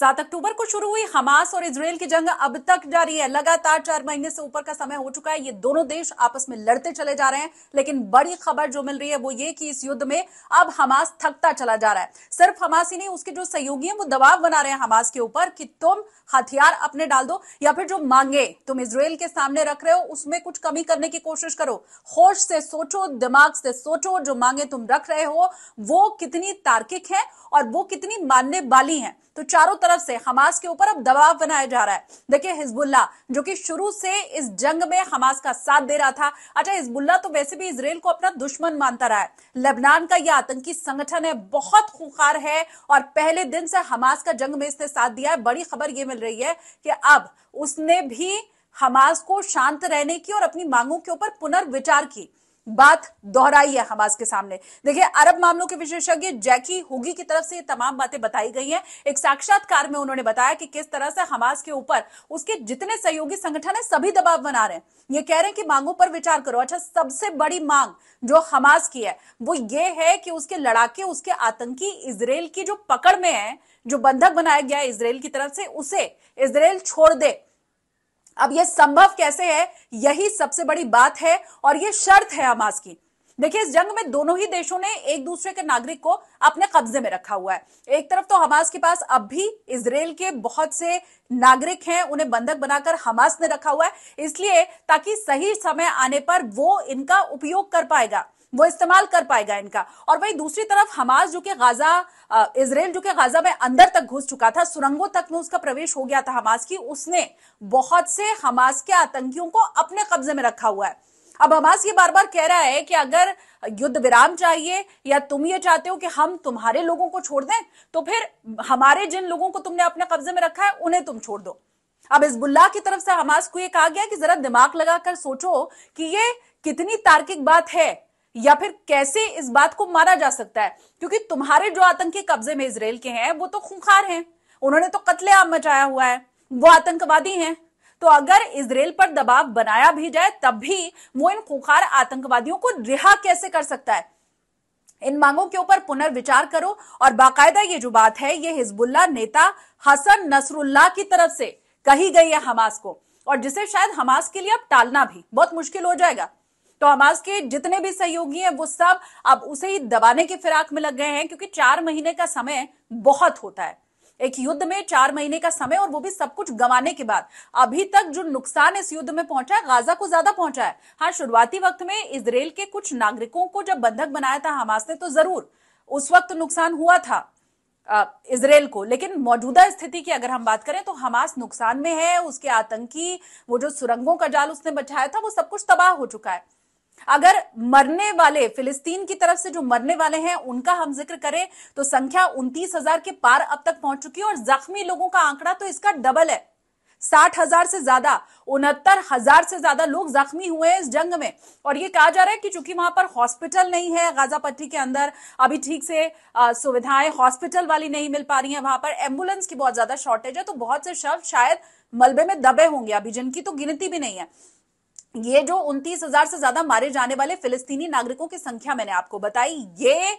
सात अक्टूबर को शुरू हुई हमास और इसराइल की जंग अब तक जारी है लगातार चार महीने से ऊपर का समय हो चुका है ये दोनों देश आपस में लड़ते चले जा रहे हैं लेकिन बड़ी खबर जो मिल रही है वो ये कि इस युद्ध में अब हमास थकता चला जा रहा है सिर्फ हमास ही नहीं उसके जो सहयोगी हैं वो दबाव बना रहे हैं हमास के ऊपर कि तुम हथियार अपने डाल दो या फिर जो मांगे तुम इसराइल के सामने रख रहे हो उसमें कुछ कमी करने की कोशिश करो होश से सोचो दिमाग से सोचो जो मांगे तुम रख रहे हो वो कितनी तार्किक है और वो कितनी मानने वाली है तो चारों तरफ से हमास के ऊपर अब दबाव बनाया जा रहा है देखिए हिजबुल्ला जो कि शुरू से इस जंग में हमास का साथ दे रहा था अच्छा हिजबुल्ला तो वैसे भी इसराइल को अपना दुश्मन मानता रहा है लेबनान का यह आतंकी संगठन है बहुत खुखार है और पहले दिन से हमास का जंग में इसने साथ दिया है बड़ी खबर यह मिल रही है कि अब उसने भी हमास को शांत रहने की और अपनी मांगों के ऊपर पुनर्विचार की बात दोहराई है हमास के सामने देखिए अरब मामलों के विशेषज्ञ जैकी होगी की तरफ से ये तमाम बातें बताई गई हैं एक साक्षात्कार में उन्होंने बताया कि किस तरह से हमास के ऊपर उसके जितने सहयोगी संगठन है सभी दबाव बना रहे हैं ये कह रहे हैं कि मांगों पर विचार करो अच्छा सबसे बड़ी मांग जो हमास की है वो ये है कि उसके लड़ाके उसके आतंकी इसराइल की जो पकड़ में है जो बंधक बनाया गया है इसराइल की तरफ से उसे इसराइल छोड़ दे अब यह संभव कैसे है यही सबसे बड़ी बात है और यह शर्त है हमास की देखिए इस जंग में दोनों ही देशों ने एक दूसरे के नागरिक को अपने कब्जे में रखा हुआ है एक तरफ तो हमास के पास अब भी इसराइल के बहुत से नागरिक हैं उन्हें बंधक बनाकर हमास ने रखा हुआ है इसलिए ताकि सही समय आने पर वो इनका उपयोग कर पाएगा वो इस्तेमाल कर पाएगा इनका और वही दूसरी तरफ हमास जो कि गाजा इसराइल जो कि गाजा में अंदर तक घुस चुका था सुरंगों तक में उसका प्रवेश हो गया था हमास की उसने बहुत से हमास के आतंकियों को अपने कब्जे में रखा हुआ है अब हमास ये बार बार कह रहा है कि अगर युद्ध विराम चाहिए या तुम ये चाहते हो कि हम तुम्हारे लोगों को छोड़ दें तो फिर हमारे जिन लोगों को तुमने अपने कब्जे में रखा है उन्हें तुम छोड़ दो अब बुल्ला की तरफ से हमास को यह कहा गया कि जरा दिमाग लगाकर सोचो कि ये कितनी तार्किक बात है या फिर कैसे इस बात को मारा जा सकता है क्योंकि तुम्हारे जो आतंकी कब्जे में इसराइल के हैं वो तो खूंखार हैं उन्होंने तो आम मचाया हुआ है वो आतंकवादी हैं तो अगर इसराइल पर दबाव बनाया भी जाए तब भी वो इन खूंखार आतंकवादियों को रिहा कैसे कर सकता है इन मांगों के ऊपर पुनर्विचार करो और बाकायदा ये जो बात है ये हिजबुल्ला नेता हसन नसरुल्ला की तरफ से कही गई है हमास को और जिसे शायद हमास के लिए अब टालना भी बहुत मुश्किल हो जाएगा तो हमास के जितने भी सहयोगी हैं वो सब अब उसे ही दबाने की फिराक में लग गए हैं क्योंकि चार महीने का समय बहुत होता है एक युद्ध में चार महीने का समय और वो भी सब कुछ गंवाने के बाद अभी तक जो नुकसान इस युद्ध में पहुंचा है गाजा को ज्यादा पहुंचा है हाँ शुरुआती वक्त में इसराइल के कुछ नागरिकों को जब बंधक बनाया था हमास ने तो जरूर उस वक्त नुकसान हुआ था इसराइल को लेकिन मौजूदा स्थिति की अगर हम बात करें तो हमास नुकसान में है उसके आतंकी वो जो सुरंगों का जाल उसने बचाया था वो सब कुछ तबाह हो चुका है अगर मरने वाले फिलिस्तीन की तरफ से जो मरने वाले हैं उनका हम जिक्र करें तो संख्या उनतीस हजार के पार अब तक पहुंच चुकी है और जख्मी लोगों का आंकड़ा तो इसका डबल है साठ हजार से ज्यादा उनहत्तर हजार से ज्यादा लोग जख्मी हुए हैं इस जंग में और ये कहा जा रहा है कि चूंकि वहां पर हॉस्पिटल नहीं है गाजा पट्टी के अंदर अभी ठीक से सुविधाएं हॉस्पिटल वाली नहीं मिल पा रही है वहां पर एम्बुलेंस की बहुत ज्यादा शॉर्टेज है तो बहुत से शव शायद मलबे में दबे होंगे अभी जिनकी तो गिनती भी नहीं है ये जो उनतीस हजार से ज्यादा मारे जाने वाले फिलिस्तीनी नागरिकों की संख्या मैंने आपको बताई ये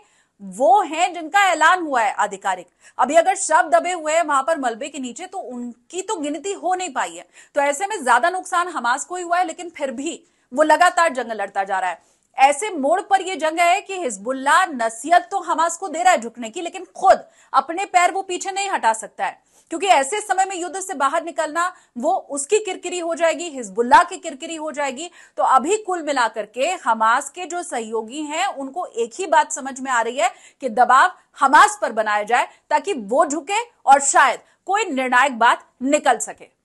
वो हैं जिनका ऐलान हुआ है आधिकारिक अभी अगर शव दबे हुए हैं वहां पर मलबे के नीचे तो उनकी तो गिनती हो नहीं पाई है तो ऐसे में ज्यादा नुकसान हमास को ही हुआ है लेकिन फिर भी वो लगातार जंग लड़ता जा रहा है ऐसे मोड़ पर यह जंग है कि हिजबुल्ला नसीहत तो हमास को दे रहा है झुकने की लेकिन खुद अपने पैर वो पीछे नहीं हटा सकता है क्योंकि ऐसे समय में युद्ध से बाहर निकलना वो उसकी किरकिरी हो जाएगी हिजबुल्ला की किरकिरी हो जाएगी तो अभी कुल मिलाकर के हमास के जो सहयोगी हैं उनको एक ही बात समझ में आ रही है कि दबाव हमास पर बनाया जाए ताकि वो झुके और शायद कोई निर्णायक बात निकल सके